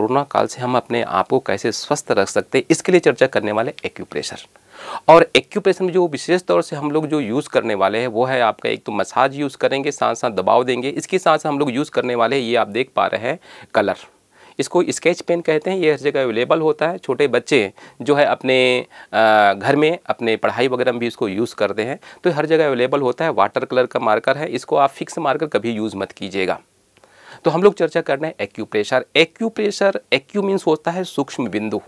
corona काल से हम अपने आप को कैसे स्वस्थ रख सकते हैं इसके लिए चर्चा करने वाले एक्यूप्रेशर और एक्यूप्रेशर में जो विशेष तौर से हम लोग जो यूज़ करने वाले हैं वो है आपका एक तो मसाज यूज़ करेंगे साथ साथ दबाव देंगे इसके साथ साथ हम लोग यूज़ करने वाले ये आप देख पा रहे हैं कलर इसको स्केच पेन कहते हैं ये हर जगह अवेलेबल होता है छोटे बच्चे जो है अपने घर में अपने पढ़ाई वगैरह में भी इसको यूज़ करते हैं तो हर जगह अवेलेबल होता है वाटर कलर का मार्कर है इसको आप फिक्स मार्कर कभी यूज़ मत कीजिएगा तो हम लोग चर्चा कर रहे हैं एक्यूप्रेशर एक्यूप्रेशर एक्यू मीन्स होता है सूक्ष्म बिंदु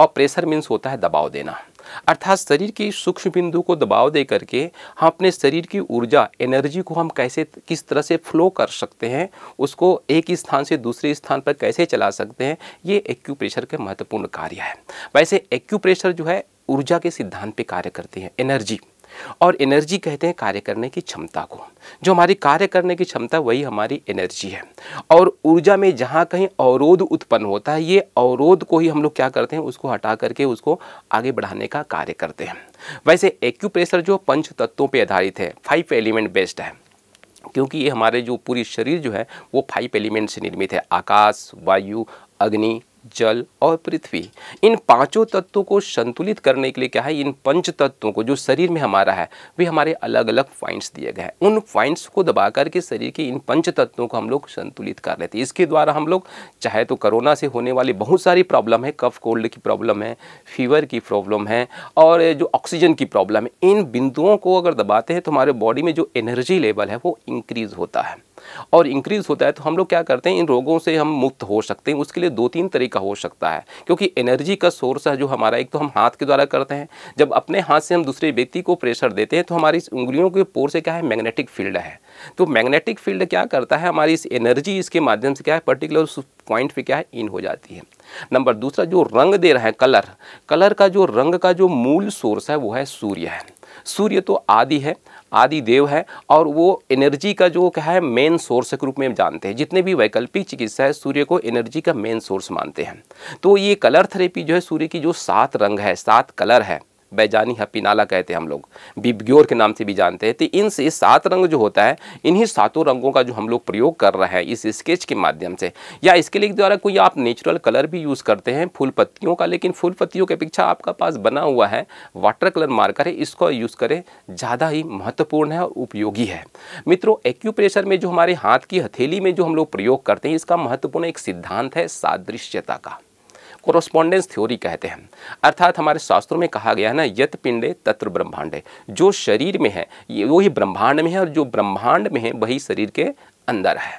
और प्रेशर मीन्स होता है दबाव देना अर्थात शरीर की सूक्ष्म बिंदु को दबाव दे करके हम अपने शरीर की ऊर्जा एनर्जी को हम कैसे किस तरह से फ्लो कर सकते हैं उसको एक स्थान से दूसरे स्थान पर कैसे चला सकते हैं ये एक्यूप्रेशर के महत्वपूर्ण कार्य है वैसे एक्यूप्रेशर जो है ऊर्जा के सिद्धांत पे कार्य करती है एनर्जी और एनर्जी कहते हैं कार्य करने की क्षमता को जो हमारी कार्य करने की क्षमता वही हमारी एनर्जी है और ऊर्जा में जहाँ कहीं अवरोध उत्पन्न होता है ये अवरोध को ही हम लोग क्या करते हैं उसको हटा करके उसको आगे बढ़ाने का कार्य करते हैं वैसे एक्यूप्रेशर जो पंच तत्वों पर आधारित है फाइव एलिमेंट बेस्ड है क्योंकि ये हमारे जो पूरी शरीर जो है वो फाइव एलिमेंट से निर्मित है आकाश वायु अग्नि जल और पृथ्वी इन पांचों तत्वों को संतुलित करने के लिए क्या है इन पंच तत्वों को जो शरीर में हमारा है वे हमारे अलग अलग पॉइंट्स दिए गए हैं उन पॉइंट्स को दबा करके शरीर के इन पंच तत्वों को हम लोग संतुलित कर लेते हैं इसके द्वारा हम लोग चाहे तो कोरोना से होने वाली बहुत सारी प्रॉब्लम है कफ कोल्ड की प्रॉब्लम है फीवर की प्रॉब्लम है और जो ऑक्सीजन की प्रॉब्लम है इन बिंदुओं को अगर दबाते हैं तो हमारे बॉडी में जो एनर्जी लेवल है वो इंक्रीज़ होता है और इंक्रीज़ होता है तो हम लोग क्या करते हैं इन रोगों से हम मुक्त हो सकते हैं उसके लिए दो तीन तरीका हो सकता है क्योंकि एनर्जी का सोर्स है जो हमारा एक तो हम हाथ के द्वारा करते हैं जब अपने हाथ से हम दूसरे व्यक्ति को प्रेशर देते हैं तो हमारी इस उंगलियों के पोर से क्या है मैग्नेटिक फील्ड है तो मैग्नेटिक फील्ड क्या करता है हमारी इस एनर्जी इसके माध्यम से क्या है पर्टिकुलर उस पॉइंट पे क्या है इन हो जाती है नंबर दूसरा जो रंग दे रहा है कलर कलर का जो रंग का जो मूल सोर्स है वो है सूर्य है सूर्य तो आदि है आदि देव है और वो एनर्जी का जो क्या है मेन सोर्स के रूप में जानते हैं जितने भी वैकल्पिक चिकित्सा है सूर्य को एनर्जी का मेन सोर्स मानते हैं तो ये कलर थेरेपी जो है सूर्य की जो सात रंग है सात कलर है बैजानी हपीनाला कहते हैं हम लोग बिबग्योर के नाम से भी जानते हैं तो इनसे सात रंग जो होता है इन्हीं सातों रंगों का जो हम लोग प्रयोग कर रहे हैं इस स्केच के माध्यम से या इसके लिए द्वारा कोई आप नेचुरल कलर भी यूज़ करते हैं फूल पत्तियों का लेकिन फूल पत्तियों के अपेक्षा आपका पास बना हुआ है वाटर कलर मार्कर है इसको यूज़ करें ज़्यादा ही महत्वपूर्ण है और उपयोगी है मित्रों एक्यूप्रेशर में जो हमारे हाथ की हथेली में जो हम लोग प्रयोग करते हैं इसका महत्वपूर्ण एक सिद्धांत है सादृश्यता का कोरोस्पॉन्डेंस थ्योरी कहते हैं अर्थात हमारे शास्त्रों में कहा गया है ना यत पिंडे तत्र ब्रह्मांडे जो शरीर में है ये वही ब्रह्मांड में है और जो ब्रह्मांड में है वही शरीर के अंदर है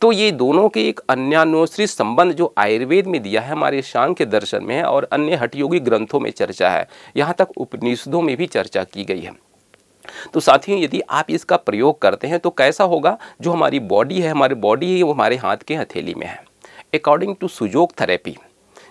तो ये दोनों के एक अन्यानुश्री संबंध जो आयुर्वेद में दिया है हमारे शांग के दर्शन में है और अन्य हटयोगी ग्रंथों में चर्चा है यहाँ तक उपनिषदों में भी चर्चा की गई है तो साथियों यदि आप इसका प्रयोग करते हैं तो कैसा होगा जो हमारी बॉडी है हमारी बॉडी है वो हमारे हाथ के हथेली में है अकॉर्डिंग टू सुजोग थेरेपी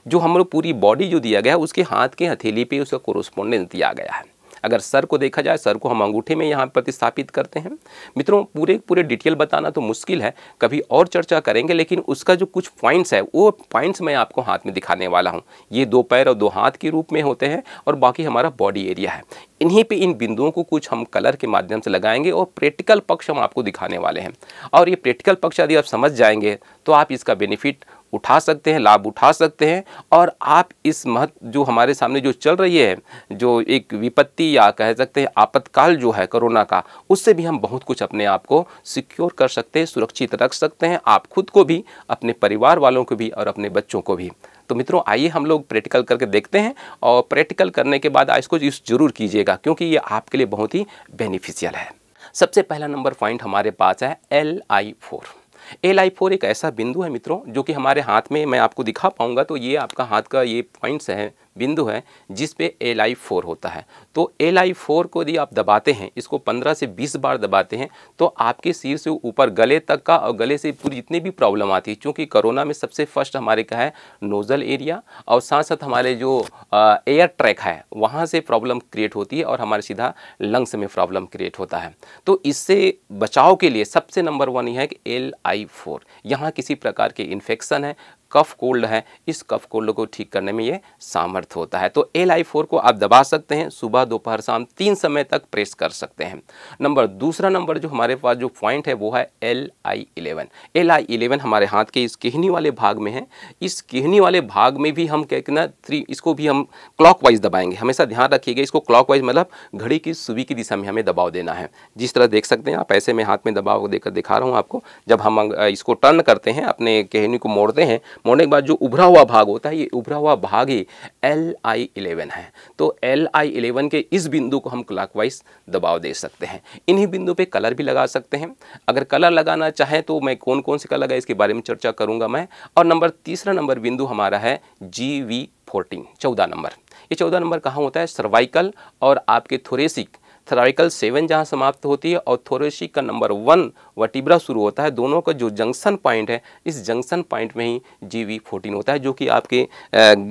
जो हम लोग पूरी बॉडी जो दिया गया है उसके हाथ के हथेली पे उसका कोरोस्पोंडेंस दिया गया है अगर सर को देखा जाए सर को हम अंगूठे में यहाँ प्रतिस्थापित करते हैं मित्रों पूरे पूरे डिटेल बताना तो मुश्किल है कभी और चर्चा करेंगे लेकिन उसका जो कुछ पॉइंट्स है वो पॉइंट्स मैं आपको हाथ में दिखाने वाला हूँ ये दो पैर और दो हाथ के रूप में होते हैं और बाकी हमारा बॉडी एरिया है इन्हीं पे इन बिंदुओं को कुछ हम कलर के माध्यम से लगाएंगे और प्रैक्टिकल पक्ष हम आपको दिखाने वाले हैं और ये प्रैक्टिकल पक्ष यदि आप समझ जाएंगे तो आप इसका बेनिफिट उठा सकते हैं लाभ उठा सकते हैं और आप इस महत्व जो हमारे सामने जो चल रही है जो एक विपत्ति या कह सकते हैं आपातकाल जो है कोरोना का उससे भी हम बहुत कुछ अपने आप को सिक्योर कर सकते हैं सुरक्षित रख सकते हैं आप खुद को भी अपने परिवार वालों को भी और अपने बच्चों को भी तो मित्रों आइए हम लोग प्रैक्टिकल करके देखते हैं और प्रैक्टिकल करने के बाद इसको यूज़ जरूर कीजिएगा क्योंकि ये आपके लिए बहुत ही बेनिफिशियल है सबसे पहला नंबर पॉइंट हमारे पास है L I four L I four एक ऐसा बिंदु है मित्रों जो कि हमारे हाथ में मैं आपको दिखा पाऊंगा तो ये आपका हाथ का ये पॉइंट्स है बिंदु है जिस पे एल आई फोर होता है तो एल आई फोर को यदि आप दबाते हैं इसको पंद्रह से बीस बार दबाते हैं तो आपके सिर से ऊपर गले तक का और गले से पूरी जितनी भी प्रॉब्लम आती है चूँकि कोरोना में सबसे फर्स्ट हमारे का है नोज़ल एरिया और साथ साथ हमारे जो एयर ट्रैक है वहाँ से प्रॉब्लम क्रिएट होती है और हमारे सीधा लंग्स में प्रॉब्लम क्रिएट होता है तो इससे बचाव के लिए सबसे नंबर वन ये है कि एल आई फोर यहाँ किसी प्रकार के इन्फेक्शन है कफ कोल्ड है इस कफ कोल्ड को ठीक करने में ये सामर्थ्य होता है तो एल आई फोर को आप दबा सकते हैं सुबह दोपहर शाम तीन समय तक प्रेस कर सकते हैं नंबर दूसरा नंबर जो हमारे पास जो पॉइंट है वो है L I eleven L I eleven हमारे हाथ के इस किहनी वाले भाग में है इस किहनी वाले भाग में भी हम कहते ना थ्री इसको भी हम वाइज़ दबाएंगे हमेशा ध्यान रखिएगा इसको वाइज मतलब घड़ी की सुबह की दिशा में हमें दबाव देना है जिस तरह देख सकते हैं आप ऐसे में हाथ में दबाव देकर दिखा रहा हूँ आपको जब हम इसको टर्न करते हैं अपने केहनी को मोड़ते हैं मोड़ने के बाद जो उभरा हुआ भाग होता है ये उभरा हुआ भाग ही एल आई इलेवन है तो एल आई इलेवन के इस बिंदु को हम क्लॉकवाइज दबाव दे सकते हैं इन्हीं बिंदु पे कलर भी लगा सकते हैं अगर कलर लगाना चाहें तो मैं कौन कौन से कलर लगाए इसके बारे में चर्चा करूँगा मैं और नंबर तीसरा नंबर बिंदु हमारा है जी वी फोर्टीन चौदह नंबर ये चौदह नंबर कहाँ होता है सर्वाइकल और आपके थोरेसिक थराइकल सेवन जहाँ समाप्त होती है और थोरेसी का नंबर वन वटिब्रा शुरू होता है दोनों का जो जंक्शन पॉइंट है इस जंक्शन पॉइंट में ही जी वी फोर्टीन होता है जो कि आपके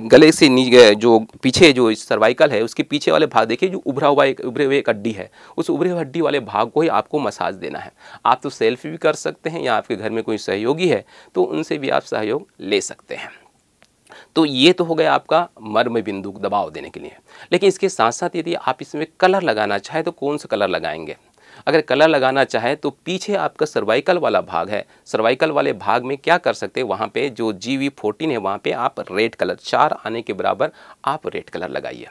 गले से जो पीछे जो सर्वाइकल है उसके पीछे वाले भाग देखिए जो उभरा हुआ एक उभरे हुए एक हड्डी है उस उभरे हुए हड्डी वाले भाग को ही आपको मसाज देना है आप तो सेल्फी भी कर सकते हैं या आपके घर में कोई सहयोगी है तो उनसे भी आप सहयोग ले सकते हैं तो ये तो हो गया आपका मर्म बिंदु दबाव देने के लिए लेकिन इसके साथ साथ यदि आप इसमें कलर लगाना चाहें तो कौन सा कलर लगाएंगे अगर कलर लगाना चाहे तो पीछे आपका सर्वाइकल वाला भाग है सर्वाइकल वाले भाग में क्या कर सकते हैं वहाँ पे जो जी वी फोर्टीन है वहाँ पे आप रेड कलर चार आने के बराबर आप रेड कलर लगाइए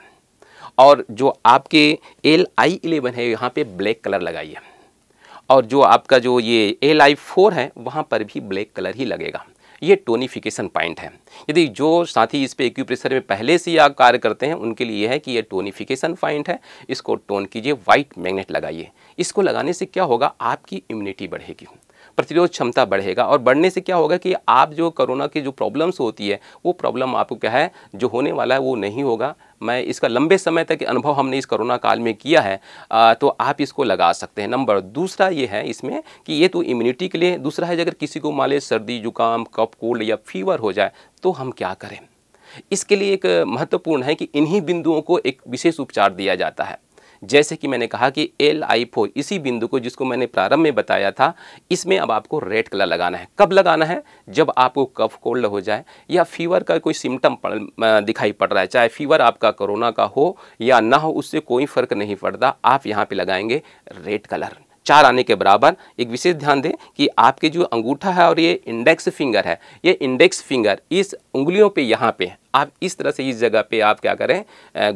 और जो आपके एल आई इलेवन है यहाँ पे ब्लैक कलर लगाइए और जो आपका जो ये एल आई फोर है वहाँ पर भी ब्लैक कलर ही लगेगा ये टोनिफिकेशन पॉइंट है यदि जो साथी इस पर एक्यूप्रेशर में पहले से आप कार्य करते हैं उनके लिए है कि ये टोनिफिकेशन पॉइंट है इसको टोन कीजिए वाइट मैग्नेट लगाइए इसको लगाने से क्या होगा आपकी इम्यूनिटी बढ़ेगी प्रतिरोध क्षमता बढ़ेगा और बढ़ने से क्या होगा कि आप जो कोरोना की जो प्रॉब्लम्स होती है वो प्रॉब्लम आपको क्या है जो होने वाला है वो नहीं होगा मैं इसका लंबे समय तक अनुभव हमने इस कोरोना काल में किया है आ, तो आप इसको लगा सकते हैं नंबर दूसरा ये है इसमें कि ये तो इम्यूनिटी के लिए दूसरा है अगर किसी को मान सर्दी जुकाम कप कोल्ड या फीवर हो जाए तो हम क्या करें इसके लिए एक महत्वपूर्ण है कि इन्हीं बिंदुओं को एक विशेष उपचार दिया जाता है जैसे कि मैंने कहा कि एल आई फोर इसी बिंदु को जिसको मैंने प्रारंभ में बताया था इसमें अब आपको रेड कलर लगाना है कब लगाना है जब आपको कफ कोल्ड हो जाए या फीवर का कोई सिम्टम दिखाई पड़ रहा है चाहे फीवर आपका कोरोना का हो या ना हो उससे कोई फ़र्क नहीं पड़ता आप यहाँ पर लगाएंगे रेड कलर चार आने के बराबर एक विशेष ध्यान दें कि आपके जो अंगूठा है और ये इंडेक्स फिंगर है ये इंडेक्स फिंगर इस उंगलियों पे यहाँ पे आप इस तरह से इस जगह पे आप क्या करें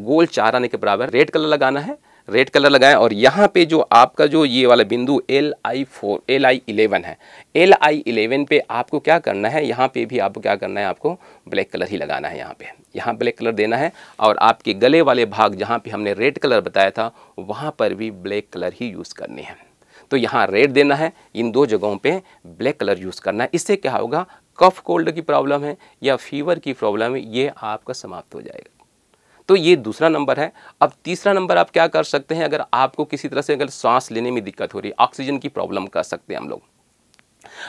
गोल चार आने के बराबर रेड कलर लगाना है रेड कलर लगाएं और यहाँ पे जो आपका जो ये वाला बिंदु L I four L I eleven है एल आई इलेवन पे आपको क्या करना है यहाँ पे भी आपको क्या करना है आपको ब्लैक कलर ही लगाना है यहाँ पे यहाँ ब्लैक कलर देना है और आपके गले वाले भाग जहाँ पे हमने रेड कलर बताया था वहाँ पर भी ब्लैक कलर ही यूज़ करनी है तो यहाँ रेड देना है इन दो जगहों पर ब्लैक कलर यूज़ करना है इससे क्या होगा कफ कोल्ड की प्रॉब्लम है या फीवर की प्रॉब्लम है ये आपका समाप्त हो जाएगा तो ये दूसरा नंबर है अब तीसरा नंबर आप क्या कर सकते हैं अगर आपको किसी तरह से अगर सांस लेने में दिक्कत हो रही है ऑक्सीजन की प्रॉब्लम कर सकते हैं हम लोग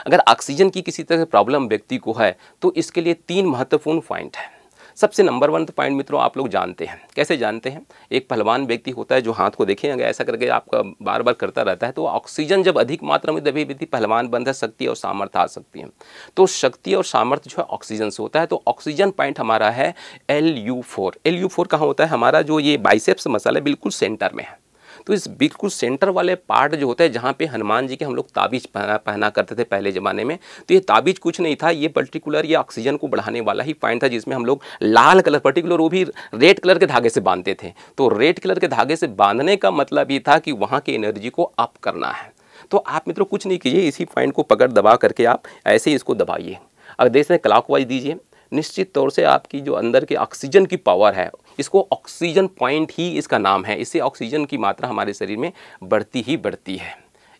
अगर ऑक्सीजन की किसी तरह से प्रॉब्लम व्यक्ति को है तो इसके लिए तीन महत्वपूर्ण पॉइंट है सबसे नंबर वन तो पॉइंट मित्रों आप लोग जानते हैं कैसे जानते हैं एक पहलवान व्यक्ति होता है जो हाथ को देखें अगर ऐसा करके आपका बार बार करता रहता है तो ऑक्सीजन जब अधिक मात्रा में दबी व्यक्ति पहलवान बन शक्ति और सामर्थ्य आ सकती है तो शक्ति और सामर्थ्य जो है ऑक्सीजन से होता है तो ऑक्सीजन पॉइंट हमारा है L U four L U four कहाँ होता है हमारा जो ये बाइसेप्स मसाला बिल्कुल सेंटर में है तो इस बिल्कुल सेंटर वाले पार्ट जो होता है जहाँ पे हनुमान जी के हम लोग ताबीज पहना पहना करते थे पहले ज़माने में तो ये ताबीज कुछ नहीं था ये पर्टिकुलर ये ऑक्सीजन को बढ़ाने वाला ही पॉइंट था जिसमें हम लोग लाल कलर पर्टिकुलर वो भी रेड कलर के धागे से बांधते थे तो रेड कलर के धागे से बांधने का मतलब ये था कि वहाँ की एनर्जी को अप करना है तो आप मित्रों कुछ नहीं कीजिए इसी पॉइंट को पकड़ दबा करके आप ऐसे ही इसको दबाइए अगर देश में क्लाक दीजिए निश्चित तौर से आपकी जो अंदर की ऑक्सीजन की पावर है इसको ऑक्सीजन पॉइंट ही इसका नाम है इससे ऑक्सीजन की मात्रा हमारे शरीर में बढ़ती ही बढ़ती है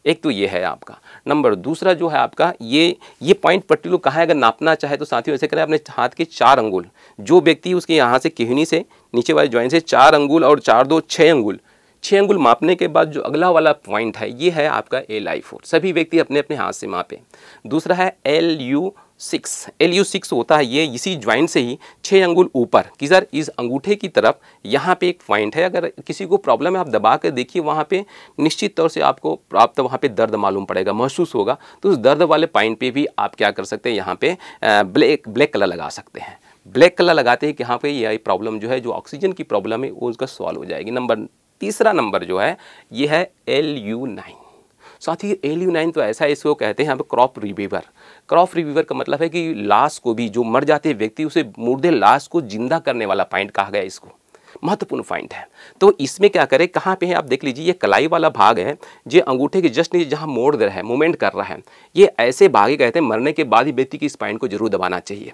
एक तो ये है आपका नंबर दूसरा जो है आपका ये ये पॉइंट पर्टिकुलर कहाँ है अगर नापना चाहे तो साथियों ऐसे करें अपने हाथ के चार अंगुल जो व्यक्ति उसके यहाँ से किहनी से नीचे वाले ज्वाइंट से चार अंगुल और चार दो छः अंगुल छः अंगुल मापने के बाद जो अगला वाला पॉइंट है ये है आपका एल आई फोर सभी व्यक्ति अपने अपने हाथ से मापें दूसरा है L U six L U six होता है ये इसी ज्वाइंट से ही छः अंगुल ऊपर कि सर इस अंगूठे की तरफ यहाँ पे एक पॉइंट है अगर किसी को प्रॉब्लम है आप दबा कर देखिए वहाँ पे निश्चित तौर से आपको प्राप्त वहाँ पे दर्द मालूम पड़ेगा महसूस होगा तो उस दर्द वाले पॉइंट पे भी आप क्या कर सकते हैं यहाँ पे ब्लैक ब्लैक कलर लगा सकते हैं ब्लैक कलर लगाते हैं कि यहाँ पे ये प्रॉब्लम जो है जो ऑक्सीजन की प्रॉब्लम है वो उसका सॉल्व हो जाएगी नंबर तीसरा नंबर जो है ये है एल यू नाइन साथ ही एल यू नाइन तो ऐसा है इसको कहते हैं अब क्रॉप रिवीवर क्रॉप रिवीवर का मतलब है कि लाश को भी जो मर जाते व्यक्ति उसे मुर्दे लाश को जिंदा करने वाला पॉइंट कहा गया इसको महत्वपूर्ण पॉइंट है तो इसमें क्या करें कहाँ पे है आप देख लीजिए ये कलाई वाला भाग है जो अंगूठे के जस्ट नीचे जहाँ मोड़ दे रहा है मूवमेंट कर रहा है ये ऐसे भागे कहते हैं मरने के बाद ही व्यक्ति की इस पॉइंट को जरूर दबाना चाहिए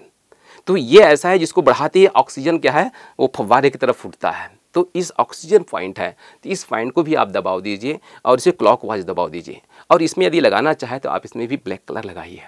तो ये ऐसा है जिसको बढ़ाते ही ऑक्सीजन क्या है वो फव्वारे की तरफ फूटता है तो इस ऑक्सीजन पॉइंट है तो इस पॉइंट को भी आप दबाव दीजिए और इसे क्लॉक वाइज दबाव दीजिए और इसमें यदि लगाना चाहे तो आप इसमें भी ब्लैक कलर लगाइए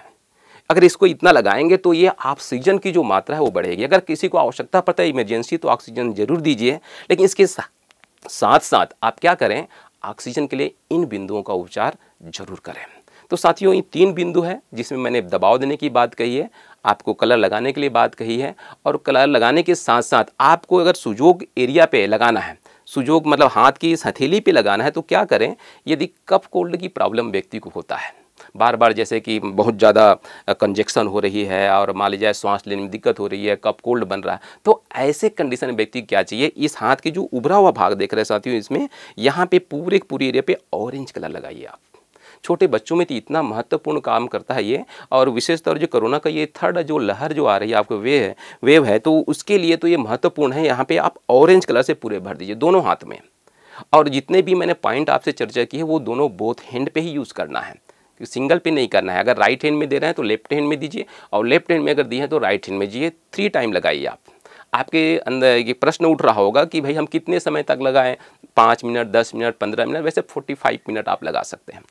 अगर इसको इतना लगाएंगे तो ये ऑक्सीजन की जो मात्रा है वो बढ़ेगी अगर किसी को आवश्यकता पड़ता है इमरजेंसी तो ऑक्सीजन जरूर दीजिए लेकिन इसके साथ साथ आप क्या करें ऑक्सीजन के लिए इन बिंदुओं का उपचार जरूर करें तो साथियों ये तीन बिंदु है जिसमें मैंने दबाव देने की बात कही है आपको कलर लगाने के लिए बात कही है और कलर लगाने के साथ साथ आपको अगर सुजोग एरिया पे लगाना है सुजोग मतलब हाथ की इस हथेली पे लगाना है तो क्या करें यदि कफ कोल्ड की प्रॉब्लम व्यक्ति को होता है बार बार जैसे कि बहुत ज़्यादा कंजेक्शन हो रही है और मान लीजिए सांस लेने में दिक्कत हो रही है कप कोल्ड बन रहा है तो ऐसे कंडीशन में व्यक्ति क्या चाहिए इस हाथ के जो उभरा हुआ भाग देख रहे हैं साथियों इसमें यहाँ पे पूरे पूरे एरिया पे ऑरेंज कलर लगाइए आप छोटे बच्चों में तो इतना महत्वपूर्ण काम करता है ये और विशेषतौर जो कोरोना का ये थर्ड जो लहर जो आ रही है आपको वे है वेव है तो उसके लिए तो ये महत्वपूर्ण है यहाँ पे आप ऑरेंज कलर से पूरे भर दीजिए दोनों हाथ में और जितने भी मैंने पॉइंट आपसे चर्चा की है वो दोनों बोथ हैंड पे ही यूज़ करना है सिंगल पे नहीं करना है अगर राइट हैंड में दे रहे हैं तो लेफ्ट हैंड में दीजिए और लेफ्ट हैंड में अगर दिए हैं तो राइट हैंड में दीजिए थ्री टाइम लगाइए आप आपके अंदर ये प्रश्न उठ रहा होगा कि भाई हम कितने समय तक लगाएं पाँच मिनट दस मिनट पंद्रह मिनट वैसे फोर्टी फाइव मिनट आप लगा सकते हैं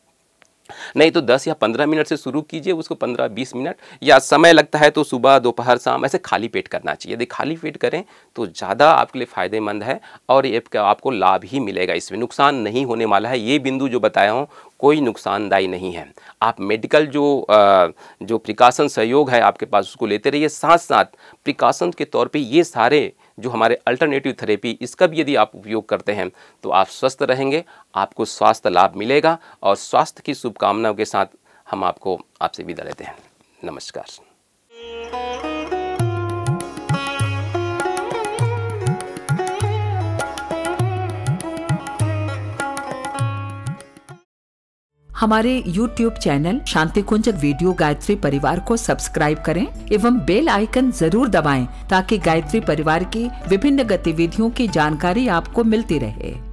नहीं तो 10 या 15 मिनट से शुरू कीजिए उसको 15-20 मिनट या समय लगता है तो सुबह दोपहर शाम ऐसे खाली पेट करना चाहिए यदि खाली पेट करें तो ज़्यादा आपके लिए फ़ायदेमंद है और ये आपको लाभ ही मिलेगा इसमें नुकसान नहीं होने वाला है ये बिंदु जो बताया हूँ कोई नुकसानदायी नहीं है आप मेडिकल जो आ, जो प्रिकॉशन सहयोग है आपके पास उसको लेते रहिए साथ साथ प्रिकॉशन के तौर पर ये सारे जो हमारे अल्टरनेटिव थेरेपी इसका भी यदि आप उपयोग करते हैं तो आप स्वस्थ रहेंगे आपको स्वास्थ्य लाभ मिलेगा और स्वास्थ्य की शुभकामनाओं के साथ हम आपको आपसे विदा लेते हैं नमस्कार हमारे YouTube channel Shanti Kunj video Gayatri Parivar को सब्सक्राइब करें एवं बेल आइकन जरूर दबाएं ताकि गायत्री परिवार की विभिन्न गतिविधियों की जानकारी आपको मिलती रहे